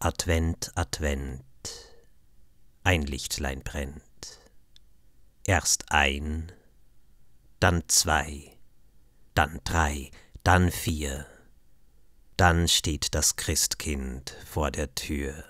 Advent, Advent, ein Lichtlein brennt. Erst ein, dann zwei, dann drei, dann vier. Dann steht das Christkind vor der Tür.